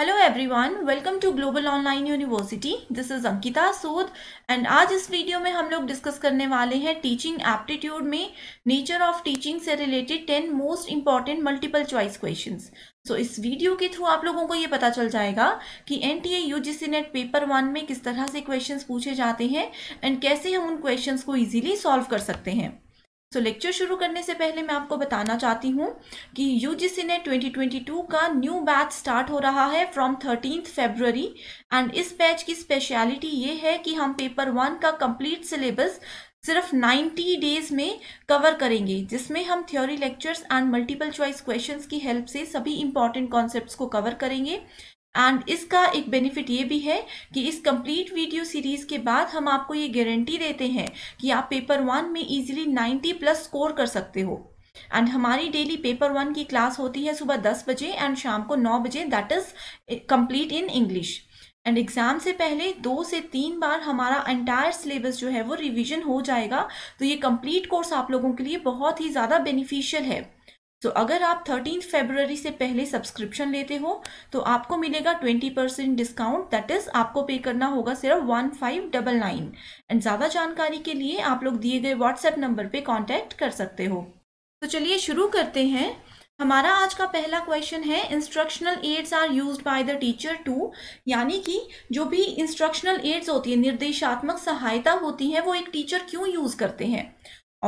Hello everyone welcome to global online university this is Ankita Sood and आज इस video में हम लोग डिस्कस करने वाले हैं टीचिंग एप्टीट्यूड में नेचर ऑफ टीचिंग से related ten most important multiple choice questions so इस वीडियो के थ्रू आप लोगों को ये पता चल जाएगा कि N T UGC NET paper one में किस तरह से क्वेश्चन पूछे जाते हैं एंड कैसे हम उन क्वेश्चन को ईजिली सॉल्व कर सकते हैं सो लेक्चर शुरू करने से पहले मैं आपको बताना चाहती हूँ कि यू जी सी ने टू का न्यू बैच स्टार्ट हो रहा है फ्रॉम थर्टीन फेबररी एंड इस बैच की स्पेशलिटी ये है कि हम पेपर वन का कंप्लीट सिलेबस सिर्फ 90 डेज में कवर करेंगे जिसमें हम theory lectures and multiple choice questions की हेल्प से सभी इंपॉर्टेंट कॉन्सेप्ट्स को कवर करेंगे एंड इसका एक बेनिफिट ये भी है कि इस कंप्लीट वीडियो सीरीज़ के बाद हम आपको ये गारंटी देते हैं कि आप पेपर वन में इजीली 90 प्लस स्कोर कर सकते हो एंड हमारी डेली पेपर वन की क्लास होती है सुबह 10 बजे एंड शाम को 9 बजे that is complete in English and exam से पहले दो से तीन बार हमारा एंटायर सिलेबस जो है वो रिविजन हो जाएगा तो ये कंप्लीट कोर्स आप लोगों के लिए बहुत ही ज़्यादा बेनिफिशियल है तो अगर आप थर्टीन फेबररी से पहले सब्सक्रिप्शन लेते हो तो आपको मिलेगा twenty percent discount that is आपको पे करना होगा सिर्फ one five double nine and ज़्यादा जानकारी के लिए आप लोग दिए गए व्हाट्सएप नंबर पे कांटेक्ट कर सकते हो तो चलिए शुरू करते हैं हमारा आज का पहला क्वेश्चन है instructional aids are use by the teacher to यानी कि जो भी इंस्ट्रक्शनल एड्स होती है निर्देशात्मक सहायता होती है वो एक टीचर क्यों यूज़ करते हैं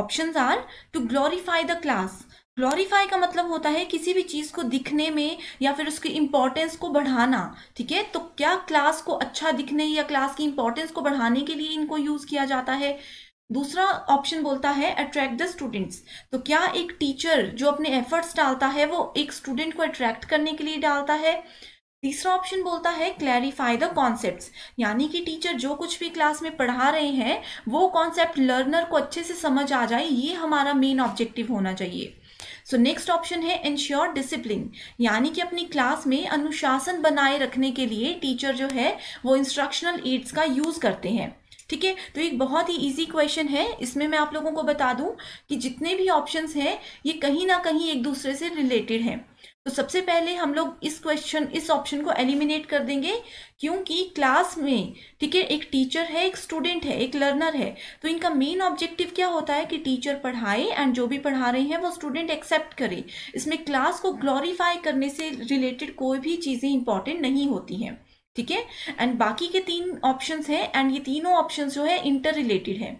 option are to glorify the class glorify का मतलब होता है किसी भी चीज़ को दिखने में या फिर उसकी इम्पोर्टेंस को बढ़ाना ठीक है तो क्या क्लास को अच्छा दिखने या क्लास की इम्पोर्टेंस को बढ़ाने के लिए इनको यूज़ किया जाता है दूसरा ऑप्शन बोलता है अट्रैक्ट द स्टूडेंट्स तो क्या एक टीचर जो अपने एफर्ट्स डालता है वो एक स्टूडेंट को अट्रैक्ट करने के लिए डालता है तीसरा ऑप्शन बोलता है क्लैरिफाई द कॉन्सेप्ट यानी कि टीचर जो कुछ भी क्लास में पढ़ा रहे हैं वो कॉन्सेप्ट लर्नर को अच्छे से समझ आ जाए ये हमारा मेन ऑब्जेक्टिव होना चाहिए सो नेक्स्ट ऑप्शन है इंश्योर डिसिप्लिन यानी कि अपनी क्लास में अनुशासन बनाए रखने के लिए टीचर जो है वो इंस्ट्रक्शनल एड्स का यूज़ करते हैं ठीक है तो एक बहुत ही इजी क्वेश्चन है इसमें मैं आप लोगों को बता दूं कि जितने भी ऑप्शंस हैं ये कहीं ना कहीं एक दूसरे से रिलेटेड हैं तो सबसे पहले हम लोग इस क्वेश्चन इस ऑप्शन को एलिमिनेट कर देंगे क्योंकि क्लास में ठीक है एक टीचर है एक स्टूडेंट है एक लर्नर है तो इनका मेन ऑब्जेक्टिव क्या होता है कि टीचर पढ़ाए एंड जो भी पढ़ा रहे हैं वो स्टूडेंट एक्सेप्ट करे इसमें क्लास को ग्लोरीफाई करने से रिलेटेड कोई भी चीज़ें इंपॉर्टेंट नहीं होती हैं ठीक है एंड बाकी के तीन ऑप्शंस हैं एंड ये तीनों ऑप्शंस जो है इंटर रिलेटेड है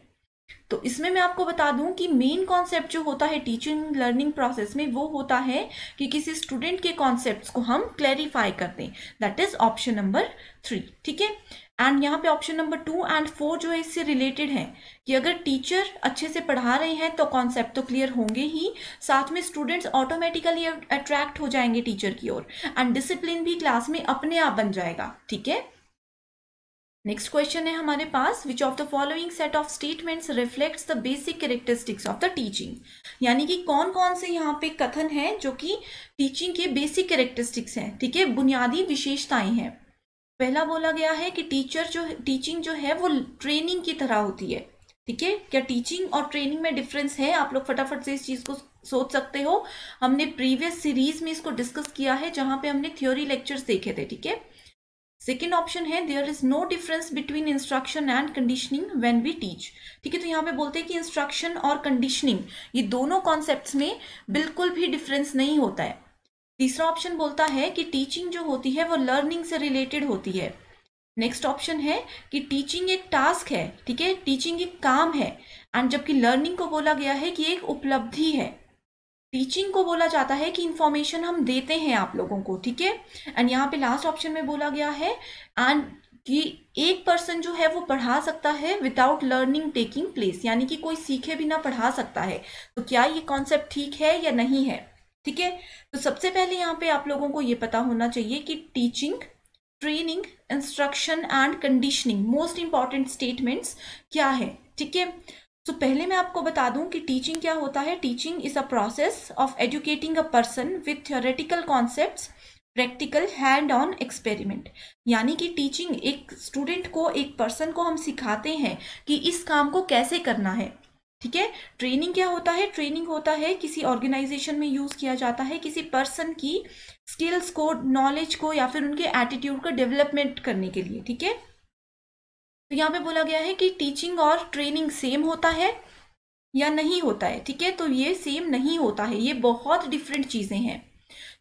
तो इसमें मैं आपको बता दूं कि मेन कॉन्सेप्ट जो होता है टीचिंग लर्निंग प्रोसेस में वो होता है कि किसी स्टूडेंट के कॉन्सेप्ट्स को हम क्लैरिफाई कर दें that is option number three ठीक है एंड यहाँ पे option number two and four जो है इससे रिलेटेड है कि अगर टीचर अच्छे से पढ़ा रहे हैं तो कॉन्सेप्ट तो क्लियर होंगे ही साथ में स्टूडेंट्स ऑटोमेटिकली अट्रैक्ट हो जाएंगे टीचर की ओर एंड डिसिप्लिन भी क्लास में अपने आप बन जाएगा ठीक है नेक्स्ट क्वेश्चन है हमारे पास which of the following set of statements reflects the basic characteristics of the teaching यानी कि कौन कौन से यहाँ पे कथन है जो कि टीचिंग के बेसिक कैरेक्टरिस्टिक्स हैं ठीक है बुनियादी विशेषताएं हैं पहला बोला गया है कि टीचर जो टीचिंग जो है वो ट्रेनिंग की तरह होती है ठीक है क्या टीचिंग और ट्रेनिंग में डिफरेंस है आप लोग फटाफट से इस चीज़ को सोच सकते हो हमने प्रीवियस सीरीज में इसको डिस्कस किया है जहाँ पे हमने थ्योरी लेक्चर्स देखे थे ठीक है सेकेंड ऑप्शन है there is no difference between instruction and conditioning when we teach ठीक है तो यहाँ पे बोलते हैं कि इंस्ट्रक्शन और कंडीशनिंग ये दोनों कॉन्सेप्ट में बिल्कुल भी डिफरेंस नहीं होता है तीसरा ऑप्शन बोलता है कि टीचिंग जो होती है वो लर्निंग से रिलेटेड होती है नेक्स्ट ऑप्शन है कि टीचिंग एक टास्क है ठीक है टीचिंग एक काम है एंड जबकि लर्निंग को बोला गया है कि एक उपलब्धि है टीचिंग को बोला जाता है कि इंफॉर्मेशन हम देते हैं आप लोगों को ठीक है एंड यहाँ पे लास्ट ऑप्शन में बोला गया है एंड कि एक पर्सन जो है वो पढ़ा सकता है विदाउट लर्निंग टेकिंग प्लेस यानी कि कोई सीखे बिना पढ़ा सकता है तो क्या ये कॉन्सेप्ट ठीक है या नहीं है ठीक है तो सबसे पहले यहाँ पे आप लोगों को ये पता होना चाहिए कि teaching training instruction and conditioning most important statements क्या है ठीक है सो so, पहले मैं आपको बता दूं कि टीचिंग क्या होता है teaching is a process of educating a person with theoretical concept practical hand on experiment यानी कि टीचिंग एक स्टूडेंट को एक पर्सन को हम सिखाते हैं कि इस काम को कैसे करना है ठीक है ट्रेनिंग क्या होता है ट्रेनिंग होता है किसी ऑर्गेनाइजेशन में यूज़ किया जाता है किसी पर्सन की स्किल्स को नॉलेज को या फिर उनके एटीट्यूड को डेवलपमेंट करने के लिए ठीक है तो यहाँ पे बोला गया है कि टीचिंग और ट्रेनिंग सेम होता है या नहीं होता है ठीक है तो ये सेम नहीं होता है ये बहुत डिफरेंट चीज़ें हैं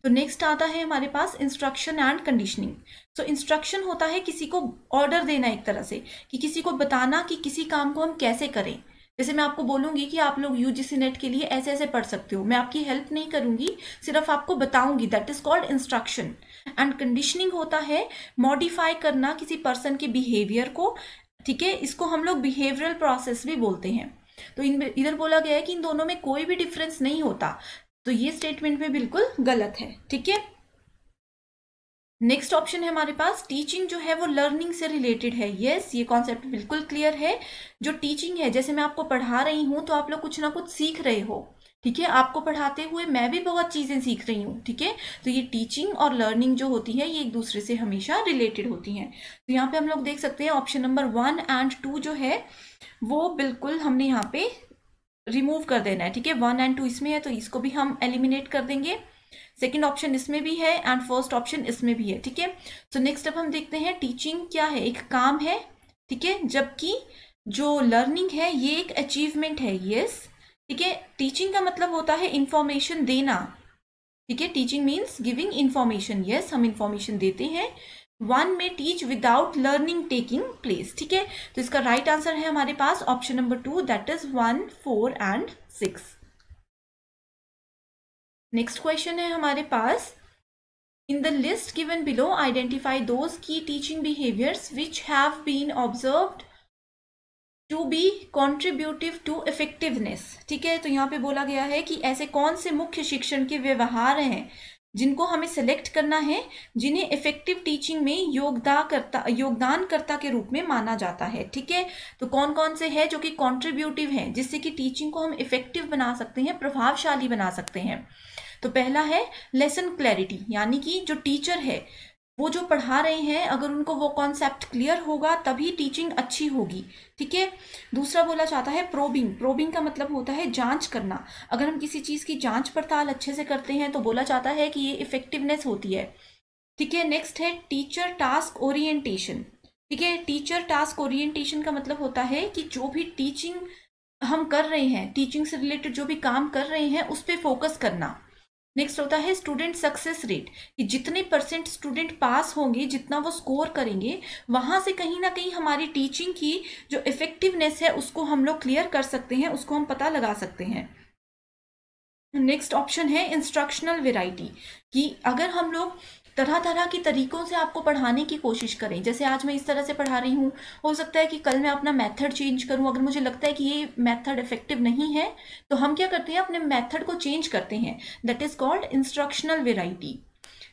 तो नेक्स्ट आता है हमारे पास instruction and conditioning so instruction होता है किसी को ऑर्डर देना एक तरह से कि किसी को बताना कि किसी काम को हम कैसे करें जैसे मैं आपको बोलूँगी कि आप लोग यू जी नेट के लिए ऐसे ऐसे पढ़ सकते हो मैं आपकी हेल्प नहीं करूँगी सिर्फ आपको बताऊंगी that is called instruction and conditioning होता है मॉडिफाई करना किसी पर्सन के बिहेवियर को ठीक है इसको हम लोग बिहेवियरल प्रोसेस भी बोलते हैं तो इन इधर बोला गया है कि इन दोनों में कोई भी डिफरेंस नहीं होता तो ये स्टेटमेंट में बिल्कुल गलत है ठीक है नेक्स्ट ऑप्शन है हमारे पास टीचिंग जो है वो लर्निंग से रिलेटेड है यस yes, ये कॉन्सेप्ट बिल्कुल क्लियर है जो टीचिंग है जैसे मैं आपको पढ़ा रही हूँ तो आप लोग कुछ ना कुछ सीख रहे हो ठीक है आपको पढ़ाते हुए मैं भी बहुत चीज़ें सीख रही हूँ ठीक है तो ये टीचिंग और लर्निंग जो होती है ये एक दूसरे से हमेशा रिलेटेड होती हैं तो यहाँ पे हम लोग देख सकते हैं option number one and two जो है वो बिल्कुल हमने यहाँ पे रिमूव कर देना है ठीक है वन एंड टू इसमें है तो इसको भी हम एलिमिनेट कर देंगे सेकेंड ऑप्शन इसमें भी है एंड फर्स्ट ऑप्शन इसमें भी है ठीक है सो नेक्स्ट अब हम देखते हैं टीचिंग क्या है एक काम है ठीक है जबकि जो लर्निंग है ये एक अचीवमेंट है यस yes? ठीक है टीचिंग का मतलब होता है इंफॉर्मेशन देना ठीक है teaching means giving information yes हम इंफॉर्मेशन देते हैं वन में teach without learning taking place ठीक है तो इसका राइट right आंसर है हमारे पास option number two that is one four and six next question है हमारे पास in the list given below identify those key teaching behaviours which have been observed to be contributive to effectiveness ठीक है तो यहाँ पे बोला गया है कि ऐसे कौन से मुख्य शिक्षण के व्यवहार हैं जिनको हमें सेलेक्ट करना है जिन्हें इफेक्टिव टीचिंग में योगदान करता योगदान करता के रूप में माना जाता है ठीक है तो कौन कौन से है जो कि कॉन्ट्रीब्यूटिव हैं जिससे कि टीचिंग को हम इफेक्टिव बना सकते हैं प्रभावशाली बना सकते हैं तो पहला है लेसन क्लैरिटी यानी कि जो टीचर है वो जो पढ़ा रहे हैं अगर उनको वो कॉन्सेप्ट क्लियर होगा तभी टीचिंग अच्छी होगी ठीक है दूसरा बोला जाता है प्रोबिंग प्रोबिंग का मतलब होता है जांच करना अगर हम किसी चीज़ की जांच पड़ताल अच्छे से करते हैं तो बोला जाता है कि ये इफेक्टिवनेस होती है ठीक है नेक्स्ट है टीचर टास्क ओरिएंटेशन ठीक है टीचर टास्क ओरिएंटेशन का मतलब होता है कि जो भी टीचिंग हम कर रहे हैं टीचिंग से रिलेटेड जो भी काम कर रहे हैं उस पर फोकस करना नेक्स्ट होता है स्टूडेंट सक्सेस रेट कि जितने परसेंट स्टूडेंट पास होंगे जितना वो स्कोर करेंगे वहाँ से कहीं ना कहीं हमारी टीचिंग की जो इफ़ेक्टिवनेस है उसको हम लोग क्लियर कर सकते हैं उसको हम पता लगा सकते हैं नेक्स्ट ऑप्शन है इंस्ट्रक्शनल वेराइटी कि अगर हम लोग तरह तरह के तरीक़ों से आपको पढ़ाने की कोशिश करें जैसे आज मैं इस तरह से पढ़ा रही हूँ हो सकता है कि कल मैं अपना मेथड चेंज करूँ अगर मुझे लगता है कि ये मेथड इफेक्टिव नहीं है तो हम क्या करते हैं अपने मेथड को चेंज करते हैं that is called instructional variety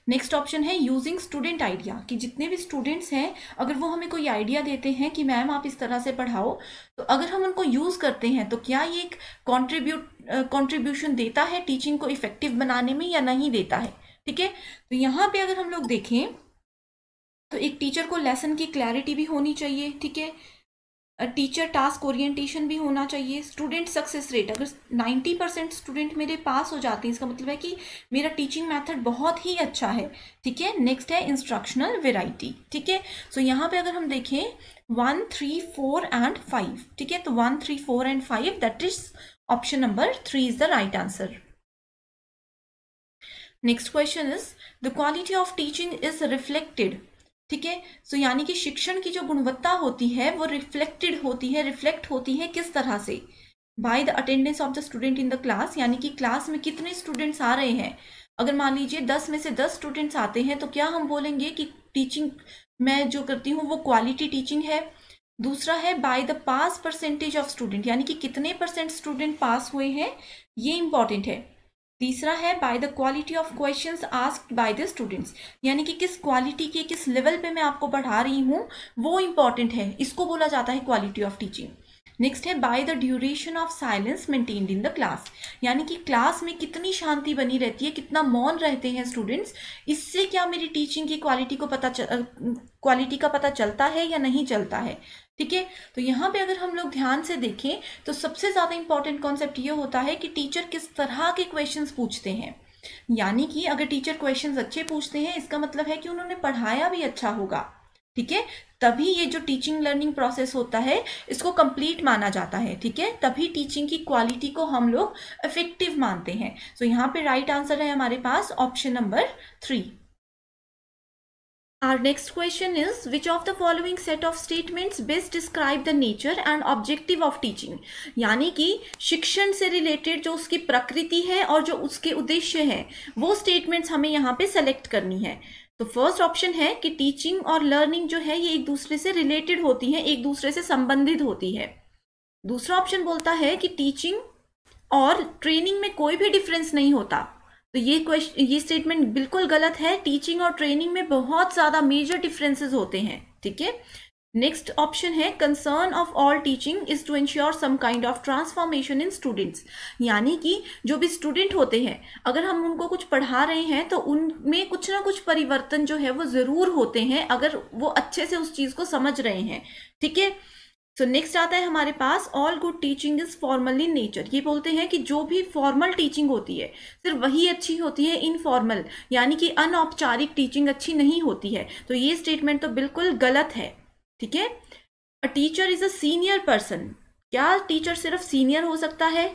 next option है यूजिंग स्टूडेंट आइडिया कि जितने भी स्टूडेंट्स हैं अगर वो हमें कोई आइडिया देते हैं कि मैम आप इस तरह से पढ़ाओ तो अगर हम उनको यूज़ करते हैं तो क्या ये एक कॉन्ट्रीब्यूट कॉन्ट्रीब्यूशन देता है टीचिंग को इफेक्टिव बनाने में या नहीं देता है ठीक है तो यहाँ पे अगर हम लोग देखें तो एक टीचर को लेसन की क्लैरिटी भी होनी चाहिए ठीक है टीचर टास्क ओरिएंटेशन भी होना चाहिए स्टूडेंट सक्सेस रेट अगर 90 परसेंट स्टूडेंट मेरे पास हो जाते हैं इसका मतलब है कि मेरा टीचिंग मेथड बहुत ही अच्छा है ठीक है नेक्स्ट है इंस्ट्रक्शनल वेराइटी ठीक है सो यहाँ पे अगर हम देखें one three four and five ठीक है तो one three four and five that is option number three is the right answer next question is the quality of teaching is reflected ठीक है सो यानी कि शिक्षण की जो गुणवत्ता होती है वो रिफ्लेक्टेड होती है रिफ्लेक्ट होती है किस तरह से by the attendance of the student in the class यानी कि क्लास में कितने स्टूडेंट्स आ रहे हैं अगर मान लीजिए दस में से दस स्टूडेंट्स आते हैं तो क्या हम बोलेंगे कि टीचिंग मैं जो करती हूँ वो क्वालिटी टीचिंग है दूसरा है by the pass percentage of student यानी कि कितने परसेंट स्टूडेंट पास हुए हैं ये इंपॉर्टेंट है तीसरा है by the quality of questions ask by the students यानी कि किस क्वालिटी के किस लेवल पे मैं आपको पढ़ा रही हूँ वो इम्पॉर्टेंट है इसको बोला जाता है क्वालिटी ऑफ टीचिंग नेक्स्ट है by the duration of silence maintained in the class यानी कि क्लास में कितनी शांति बनी रहती है कितना मौन रहते हैं स्टूडेंट्स इससे क्या मेरी टीचिंग की क्वालिटी को पता क्वालिटी का पता चलता है या नहीं चलता है ठीक है तो यहाँ पे अगर हम लोग ध्यान से देखें तो सबसे ज़्यादा इंपॉर्टेंट कॉन्सेप्ट ये होता है कि टीचर किस तरह के क्वेश्चन पूछते हैं यानी कि अगर टीचर क्वेश्चंस अच्छे पूछते हैं इसका मतलब है कि उन्होंने पढ़ाया भी अच्छा होगा ठीक है तभी ये जो टीचिंग लर्निंग प्रोसेस होता है इसको कंप्लीट माना जाता है ठीक है तभी टीचिंग की क्वालिटी को हम लोग इफेक्टिव मानते हैं सो so, यहाँ पे राइट right आंसर है हमारे पास option number three are next question is which of the following set of statements best describe the nature and objective of teaching यानी कि शिक्षण से रिलेटेड जो उसकी प्रकृति है और जो उसके उद्देश्य है वो स्टेटमेंट्स हमें यहाँ पे सेलेक्ट करनी है तो फर्स्ट ऑप्शन है कि टीचिंग और लर्निंग जो है ये एक दूसरे से रिलेटेड होती है एक दूसरे से संबंधित होती है दूसरा ऑप्शन बोलता है कि टीचिंग और ट्रेनिंग में कोई भी डिफरेंस नहीं होता तो ये क्वेश्चन ये स्टेटमेंट बिल्कुल गलत है टीचिंग और ट्रेनिंग में बहुत ज़्यादा मेजर डिफरेंसेस होते हैं ठीक है नेक्स्ट ऑप्शन है concern of all teaching is to ensure some kind of transformation in students यानी कि जो भी स्टूडेंट होते हैं अगर हम उनको कुछ पढ़ा रहे हैं तो उनमें कुछ ना कुछ परिवर्तन जो है वो ज़रूर होते हैं अगर वो अच्छे से उस चीज़ को समझ रहे हैं ठीक है सो नेक्स्ट आता है हमारे पास all good teaching is formal in nature ये बोलते हैं कि जो भी फॉर्मल टीचिंग होती है सिर्फ वही अच्छी होती है इनफॉर्मल यानी कि अनौपचारिक टीचिंग अच्छी नहीं होती है तो ये स्टेटमेंट तो बिल्कुल गलत है ठीक है a teacher is a senior person क्या टीचर सिर्फ सीनियर हो सकता है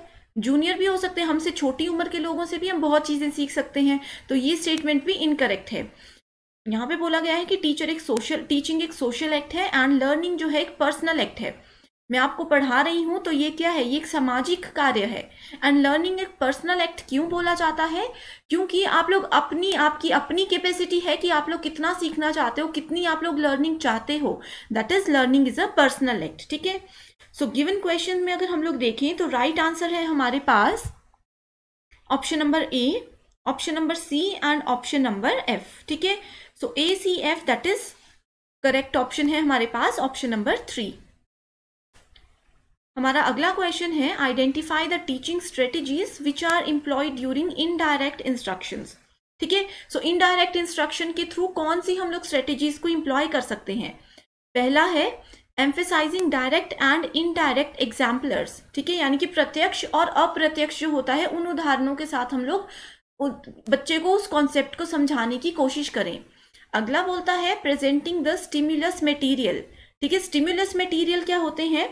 जूनियर भी हो सकते हैं हमसे छोटी उम्र के लोगों से भी हम बहुत चीज़ें सीख सकते हैं तो ये स्टेटमेंट भी इनकरेक्ट है यहाँ पे बोला गया है कि टीचर एक सोशल टीचिंग एक सोशल एक्ट है एंड लर्निंग जो है एक पर्सनल एक्ट है मैं आपको पढ़ा रही हूँ तो ये क्या है ये एक सामाजिक कार्य है एंड लर्निंग एक पर्सनल एक्ट क्यों बोला जाता है क्योंकि आप लोग अपनी आपकी अपनी कैपेसिटी है कि आप लोग कितना सीखना चाहते हो कितनी आप लोग लर्निंग चाहते हो that is learning is a personal act ठीक है सो गिवन क्वेश्चन में अगर हम लोग देखें तो राइट right आंसर है हमारे पास option number A option number C and option number F ठीक है so A C F that is correct option है हमारे पास ऑप्शन नंबर थ्री हमारा अगला क्वेश्चन है identify the teaching strategies which are employed during indirect instructions ठीक है सो इनडायरेक्ट इंस्ट्रक्शन के थ्रू कौन सी हम लोग स्ट्रेटेजीज को इम्प्लॉय कर सकते हैं पहला है emphasizing direct and indirect exemplars ठीक है यानी कि प्रत्यक्ष और अप्रत्यक्ष जो होता है उन उदाहरणों के साथ हम लोग बच्चे को उस कॉन्सेप्ट को समझाने की कोशिश करें अगला बोलता है प्रेजेंटिंग द स्टिम्यूलस मेटीरियल ठीक है स्टिम्युलस मटीरियल क्या होते हैं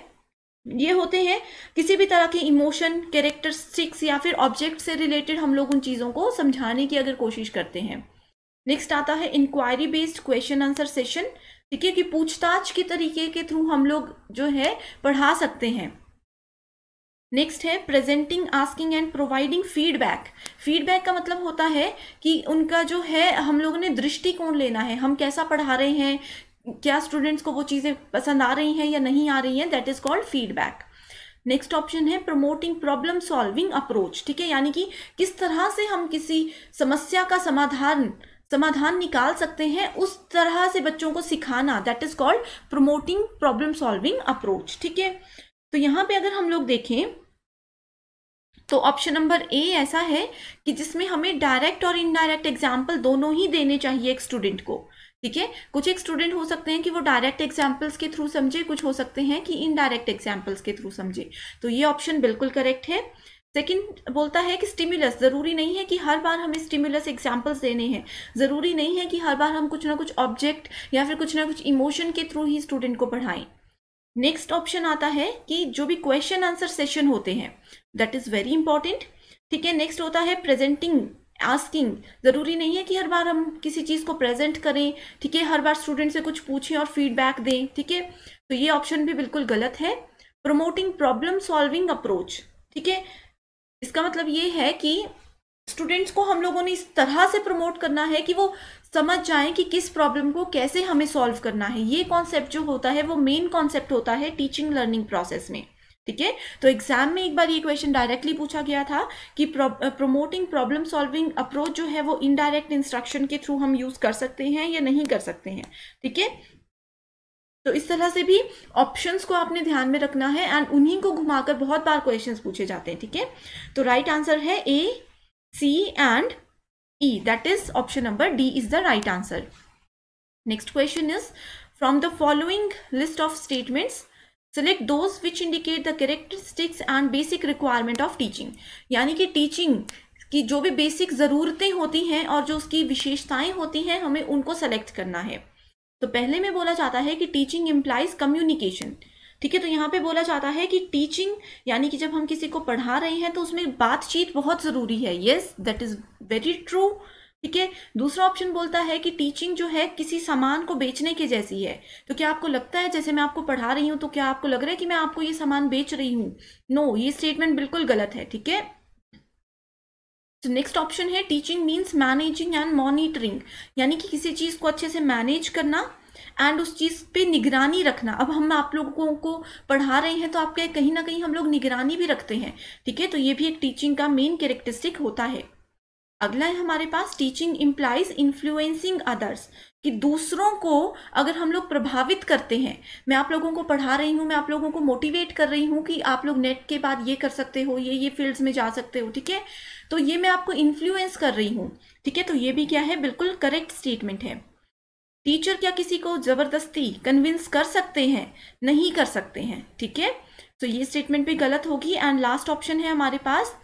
ये होते हैं किसी भी तरह के इमोशन कैरेक्टरिस्टिक्स या फिर ऑब्जेक्ट से रिलेटेड हम लोग उन चीज़ों को समझाने की अगर कोशिश करते हैं नेक्स्ट आता है inquiry based question answer session ठीक है कि पूछताछ के तरीके के थ्रू हम लोग जो है पढ़ा सकते हैं नेक्स्ट है presenting asking and providing feedback feedback का मतलब होता है कि उनका जो है हम लोगों ने दृष्टिकोण लेना है हम कैसा पढ़ा रहे हैं क्या स्टूडेंट्स को वो चीज़ें पसंद आ रही हैं या नहीं आ रही हैं that is called feedback next option है प्रमोटिंग प्रॉब्लम सॉल्विंग अप्रोच ठीक है यानी कि किस तरह से हम किसी समस्या का समाधान समाधान निकाल सकते हैं उस तरह से बच्चों को सिखाना that is called promoting problem solving approach ठीक है तो यहाँ पे अगर हम लोग देखें तो ऑप्शन नंबर ए ऐसा है कि जिसमें हमें डायरेक्ट और इनडायरेक्ट एग्जाम्पल दोनों ही देने चाहिए एक स्टूडेंट को ठीक है कुछ एक स्टूडेंट हो सकते हैं कि वो डायरेक्ट एग्जाम्पल्स के थ्रू समझे कुछ हो सकते हैं कि इनडायरेक्ट एग्जाम्पल्स के थ्रू समझे तो ये ऑप्शन बिल्कुल करेक्ट है सेकेंड बोलता है कि स्टिमुलस ज़रूरी नहीं है कि हर बार हमें स्टिमुलस एग्जाम्पल्स देने हैं ज़रूरी नहीं है कि हर बार हम कुछ ना कुछ ऑब्जेक्ट या फिर कुछ ना कुछ इमोशन के थ्रू ही स्टूडेंट को पढ़ाएं नेक्स्ट ऑप्शन आता है कि जो भी क्वेश्चन आंसर सेशन होते हैं दैट इज वेरी इंपॉर्टेंट ठीक है नेक्स्ट होता है प्रेजेंटिंग आस्किंग ज़रूरी नहीं है कि हर बार हम किसी चीज़ को प्रेजेंट करें ठीक है हर बार स्टूडेंट से कुछ पूछें और फीडबैक दें ठीक है तो ये ऑप्शन भी बिल्कुल गलत है प्रमोटिंग प्रॉब्लम सॉल्विंग अप्रोच ठीक है इसका मतलब ये है कि स्टूडेंट्स को हम लोगों ने इस तरह से प्रमोट करना है कि वो समझ जाएं कि किस प्रॉब्लम को कैसे हमें सॉल्व करना है ये कॉन्सेप्ट जो होता है वो मेन कॉन्सेप्ट होता है टीचिंग लर्निंग प्रोसेस में ठीक है तो एग्जाम में एक बार ये क्वेश्चन डायरेक्टली पूछा गया था कि प्रमोटिंग प्रॉब्लम सॉल्विंग अप्रोच जो है वो इनडायरेक्ट इंस्ट्रक्शन के थ्रू हम यूज कर सकते हैं या नहीं कर सकते हैं ठीक है तो इस तरह से भी ऑप्शंस को आपने ध्यान में रखना है एंड उन्हीं को घुमाकर बहुत बार क्वेश्चंस पूछे जाते हैं ठीक है तो राइट आंसर है ए C and E. That is option number D is the right answer. Next question is from the following list of statements select those which indicate the characteristics and basic requirement of teaching यानी कि teaching की जो भी basic ज़रूरतें होती हैं और जो उसकी विशेषताएं होती हैं हमें उनको select करना है तो पहले में बोला जाता है कि teaching implies communication. ठीक है तो यहाँ पे बोला जाता है कि टीचिंग यानी कि जब हम किसी को पढ़ा रहे हैं तो उसमें बातचीत बहुत ज़रूरी है yes that is very true ठीक है दूसरा ऑप्शन बोलता है कि टीचिंग जो है किसी सामान को बेचने के जैसी है तो क्या आपको लगता है जैसे मैं आपको पढ़ा रही हूँ तो क्या आपको लग रहा है कि मैं आपको ये सामान बेच रही हूँ नो no, ये स्टेटमेंट बिल्कुल गलत है ठीक है नेक्स्ट ऑप्शन है teaching means managing and monitoring यानी कि किसी चीज़ को अच्छे से मैनेज करना एंड उस चीज़ पे निगरानी रखना अब हम आप लोगों को पढ़ा रहे हैं तो आपके कहीं ना कहीं हम लोग निगरानी भी रखते हैं ठीक है तो ये भी एक टीचिंग का मेन कैरेक्टरिस्टिक होता है अगला है हमारे पास टीचिंग इम्प्लाइज इन्फ्लुएंसिंग अदर्स कि दूसरों को अगर हम लोग प्रभावित करते हैं मैं आप लोगों को पढ़ा रही हूँ मैं आप लोगों को मोटिवेट कर रही हूँ कि आप लोग नेट के बाद ये कर सकते हो ये ये फील्ड्स में जा सकते हो ठीक है तो ये मैं आपको इन्फ्लुएंस कर रही हूँ ठीक है तो ये भी क्या है बिल्कुल करेक्ट स्टेटमेंट है टीचर क्या किसी को ज़बरदस्ती कन्विंस कर सकते हैं नहीं कर सकते हैं ठीक है तो ये स्टेटमेंट भी गलत होगी एंड लास्ट ऑप्शन है हमारे पास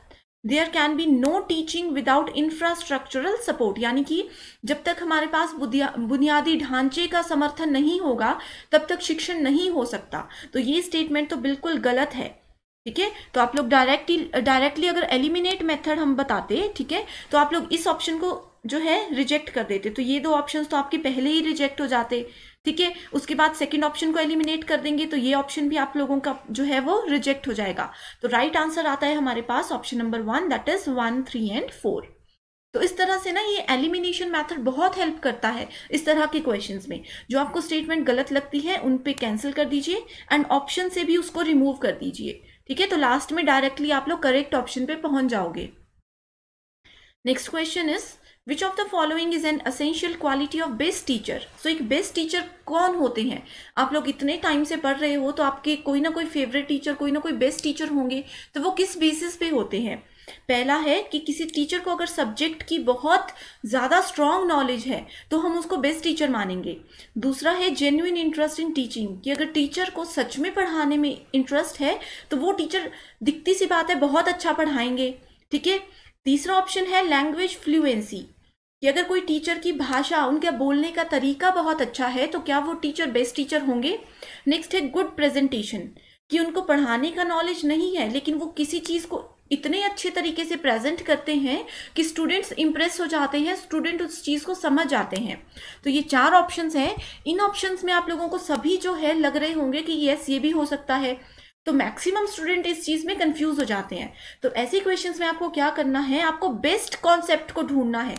there can be no teaching without infrastructural support यानी कि जब तक हमारे पास बुनियादी ढांचे का समर्थन नहीं होगा तब तक शिक्षण नहीं हो सकता तो ये स्टेटमेंट तो बिल्कुल गलत है ठीक है तो आप लोग डायरेक्टली डायरेक्टली अगर एलिमिनेट मेथड हम बताते ठीक है तो आप लोग इस ऑप्शन को जो है रिजेक्ट कर देते तो ये दो ऑप्शन तो आपके पहले ही रिजेक्ट हो जाते ठीक है उसके बाद सेकंड ऑप्शन को एलिमिनेट कर देंगे तो ये ऑप्शन भी आप लोगों का जो है वो रिजेक्ट हो जाएगा तो राइट right आंसर आता है हमारे पास option number one that is one three and four तो इस तरह से ना ये एलिमिनेशन मेथड बहुत हेल्प करता है इस तरह के क्वेश्चंस में जो आपको स्टेटमेंट गलत लगती है उन पे कैंसिल कर दीजिए एंड ऑप्शन से भी उसको रिमूव कर दीजिए ठीक है तो लास्ट में डायरेक्टली आप लोग करेक्ट ऑप्शन पे पहुंच जाओगे next question is which of the following is an essential quality of best teacher so एक बेस्ट टीचर कौन होते हैं आप लोग इतने टाइम से पढ़ रहे हो तो आपके कोई ना कोई फेवरेट टीचर कोई ना कोई बेस्ट टीचर होंगे तो वो किस बेसिस पे होते हैं पहला है कि किसी टीचर को अगर सब्जेक्ट की बहुत ज़्यादा स्ट्रॉन्ग नॉलेज है तो हम उसको बेस्ट टीचर मानेंगे दूसरा है जेन्यून इंटरेस्ट इन टीचिंग कि अगर टीचर को सच में पढ़ाने में इंटरेस्ट है तो वो टीचर दिखती सी बात है बहुत अच्छा पढ़ाएंगे ठीक है तीसरा ऑप्शन है लैंग्वेज फ्लुएंसी कि अगर कोई टीचर की भाषा उनके बोलने का तरीका बहुत अच्छा है तो क्या वो टीचर बेस्ट टीचर होंगे नेक्स्ट है गुड प्रेजेंटेशन कि उनको पढ़ाने का नॉलेज नहीं है लेकिन वो किसी चीज़ को इतने अच्छे तरीके से प्रेजेंट करते हैं कि स्टूडेंट्स इंप्रेस हो जाते हैं स्टूडेंट उस चीज़ को समझ जाते हैं तो ये चार ऑप्शंस हैं इन ऑप्शंस में आप लोगों को सभी जो है लग रहे होंगे कि यस ये भी हो सकता है तो मैक्सिमम स्टूडेंट इस चीज़ में कंफ्यूज हो जाते हैं तो ऐसे क्वेश्चंस में आपको क्या करना है आपको बेस्ट कॉन्सेप्ट को ढूंढना है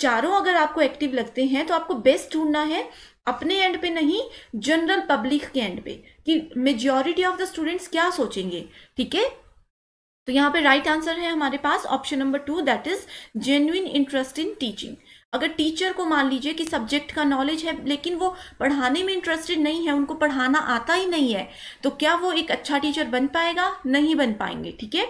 चारों अगर आपको एक्टिव लगते हैं तो आपको बेस्ट ढूंढना है अपने एंड पे नहीं जनरल पब्लिक के एंड पे कि मेजॉरिटी ऑफ द स्टूडेंट्स क्या सोचेंगे ठीक है तो यहाँ पे राइट right आंसर है हमारे पास option number two that is genuine interest in teaching अगर टीचर को मान लीजिए कि सब्जेक्ट का नॉलेज है लेकिन वो पढ़ाने में इंटरेस्टेड नहीं है उनको पढ़ाना आता ही नहीं है तो क्या वो एक अच्छा टीचर बन पाएगा नहीं बन पाएंगे ठीक है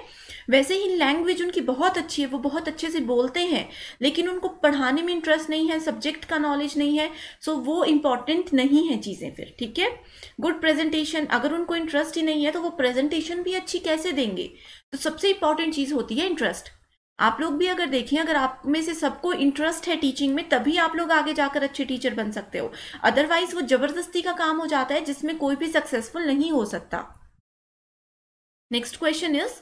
वैसे ही लैंग्वेज उनकी बहुत अच्छी है वो बहुत अच्छे से बोलते हैं लेकिन उनको पढ़ाने में इंटरेस्ट नहीं है सब्जेक्ट का नॉलेज नहीं है सो वो इम्पॉर्टेंट नहीं है चीज़ें फिर ठीक है गुड प्रेजेंटेशन अगर उनको इंटरेस्ट ही नहीं है तो वो प्रेजेंटेशन भी अच्छी कैसे देंगे तो सबसे इंपॉर्टेंट चीज़ होती है इंटरेस्ट आप लोग भी अगर देखें अगर आप में से सबको इंटरेस्ट है टीचिंग में तभी आप लोग आगे जाकर अच्छे टीचर बन सकते हो अदरवाइज वो जबरदस्ती का काम हो जाता है जिसमें कोई भी सक्सेसफुल नहीं हो सकता next question is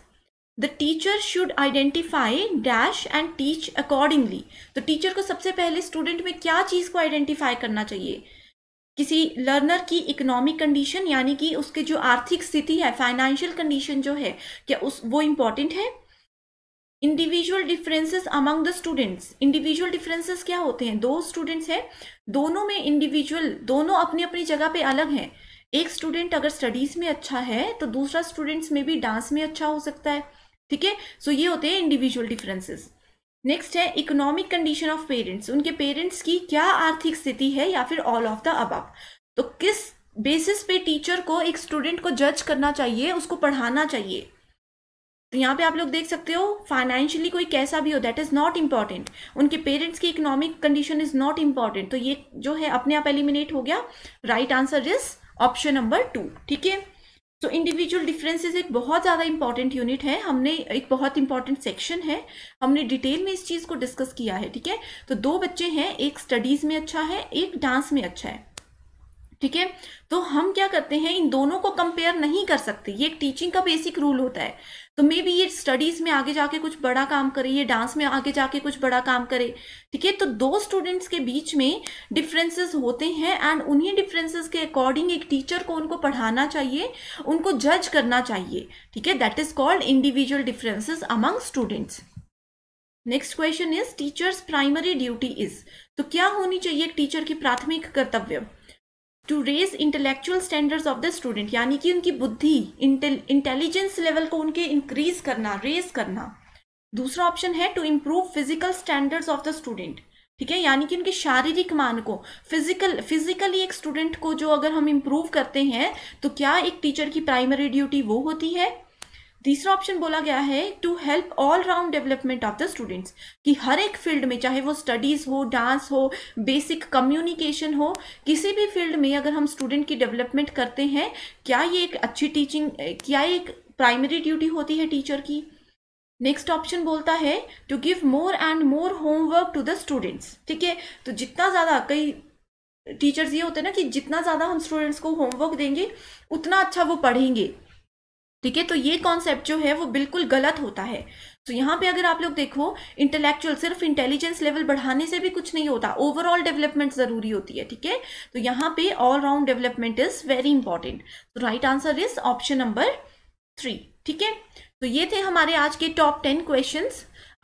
the teacher should identify dash and teach accordingly तो टीचर को सबसे पहले स्टूडेंट में क्या चीज़ को आइडेंटिफाई करना चाहिए किसी लर्नर की इकोनॉमिक कंडीशन यानी कि उसके जो आर्थिक स्थिति है फाइनेंशियल कंडीशन जो है क्या उस वो इम्पॉर्टेंट है individual differences among the students individual differences क्या होते हैं दो स्टूडेंट्स हैं दोनों में इंडिविजुअल दोनों अपनी अपनी जगह पे अलग हैं एक स्टूडेंट अगर स्टडीज में अच्छा है तो दूसरा स्टूडेंट्स में भी डांस में अच्छा हो सकता है ठीक है सो ये होते हैं इंडिविजुअल डिफरेंसेस नेक्स्ट है इकोनॉमिक कंडीशन ऑफ पेरेंट्स उनके पेरेंट्स की क्या आर्थिक स्थिति है या फिर ऑल ऑफ द अब तो किस बेसिस पे टीचर को एक स्टूडेंट को जज करना चाहिए उसको पढ़ाना चाहिए तो यहाँ पे आप लोग देख सकते हो फाइनेंशियली कोई कैसा भी हो दैट इज़ नॉट इम्पॉर्टेंट उनके पेरेंट्स की economic condition is not important तो ये जो है अपने आप एलिमिनेट हो गया right answer is option number two ठीक है सो इंडिविजुअल डिफरेंसेस एक बहुत ज़्यादा इंपॉर्टेंट यूनिट है हमने एक बहुत इंपॉर्टेंट सेक्शन है हमने डिटेल में इस चीज़ को डिस्कस किया है ठीक है तो दो बच्चे हैं एक स्टडीज़ में अच्छा है एक डांस में अच्छा है ठीक है तो हम क्या करते हैं इन दोनों को कंपेयर नहीं कर सकते ये एक टीचिंग का बेसिक रूल होता है तो मे बी ये स्टडीज में आगे जाके कुछ बड़ा काम करे ये डांस में आगे जाके कुछ बड़ा काम करे ठीक है तो दो स्टूडेंट्स के बीच में डिफरेंसेस होते हैं एंड उन्हीं डिफरेंसेस के अकॉर्डिंग एक टीचर को उनको पढ़ाना चाहिए उनको जज करना चाहिए ठीक है that is called individual differences among students next question is teacher's primary duty is तो क्या होनी चाहिए एक टीचर की प्राथमिक कर्तव्य to raise intellectual standards of the student यानी कि उनकी बुद्धि इंटेलिजेंस लेवल को उनके इंक्रीज करना रेज करना दूसरा ऑप्शन है to improve physical standards of the student ठीक है यानी कि उनके शारीरिक मान को फिजिकल फिजिकली एक स्टूडेंट को जो अगर हम इम्प्रूव करते हैं तो क्या एक टीचर की प्राइमरी ड्यूटी वो होती है तीसरा ऑप्शन बोला गया है to help all round development of the students कि हर एक फील्ड में चाहे वो स्टडीज़ हो डांस हो बेसिक कम्युनिकेशन हो किसी भी फील्ड में अगर हम स्टूडेंट की डेवलपमेंट करते हैं क्या ये एक अच्छी टीचिंग क्या एक प्राइमरी ड्यूटी होती है टीचर की नेक्स्ट ऑप्शन बोलता है to give more and more homework to the students ठीक है तो जितना ज़्यादा कई टीचर्स ये होते हैं ना कि जितना ज़्यादा हम स्टूडेंट्स को होमवर्क देंगे उतना अच्छा वो पढ़ेंगे ठीक है तो ये कॉन्सेप्ट जो है वो बिल्कुल गलत होता है तो so, यहाँ पे अगर आप लोग देखो इंटेलेक्चुअल सिर्फ इंटेलिजेंस लेवल बढ़ाने से भी कुछ नहीं होता ओवरऑल डेवलपमेंट ज़रूरी होती है ठीक है तो यहाँ पे all round development is very important तो right answer is option number three ठीक है तो ये थे हमारे आज के टॉप टेन क्वेश्चन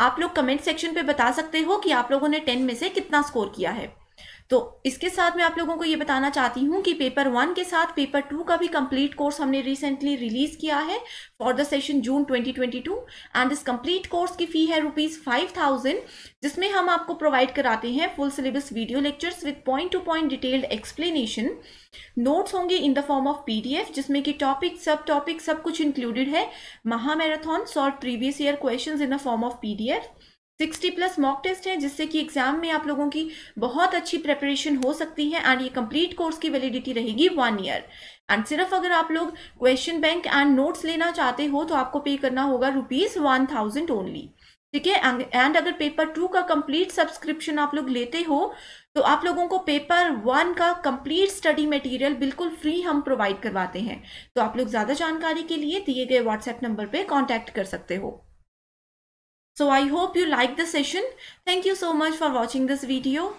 आप लोग कमेंट सेक्शन पे बता सकते हो कि आप लोगों ने टेन में से कितना स्कोर किया है तो इसके साथ मैं आप लोगों को ये बताना चाहती हूँ कि पेपर वन के साथ पेपर टू का भी कंप्लीट कोर्स हमने रिसेंटली रिलीज किया है for the session June 2022 and इस कंप्लीट कोर्स की फी है रुपीज फाइव थाउजेंड जिसमें हम आपको प्रोवाइड कराते हैं full syllabus video lectures with point to point detailed explanation notes होंगे in the form of P जिसमें कि टॉपिक सब टॉपिक सब कुछ इंक्लूडेड है महामैराथन solve previous year question in the form of P sixty plus mock test हैं जिससे कि एग्जाम में आप लोगों की बहुत अच्छी प्रेपरेशन हो सकती है एंड ये कंप्लीट कोर्स की वैलिडिटी रहेगी वन ईयर एंड सिर्फ अगर आप लोग क्वेश्चन बैंक एंड नोट्स लेना चाहते हो तो आपको पे करना होगा रुपीज वन थाउजेंड ओनली ठीक है एंड अगर पेपर टू का कंप्लीट सब्सक्रिप्शन आप लोग लेते हो तो आप लोगों को पेपर वन का कंप्लीट स्टडी मटेरियल बिल्कुल फ्री हम प्रोवाइड करवाते हैं तो आप लोग ज़्यादा जानकारी के लिए दिए गए व्हाट्सएप नंबर पे कांटेक्ट कर सकते हो So I hope you like the session. Thank you so much for watching this video.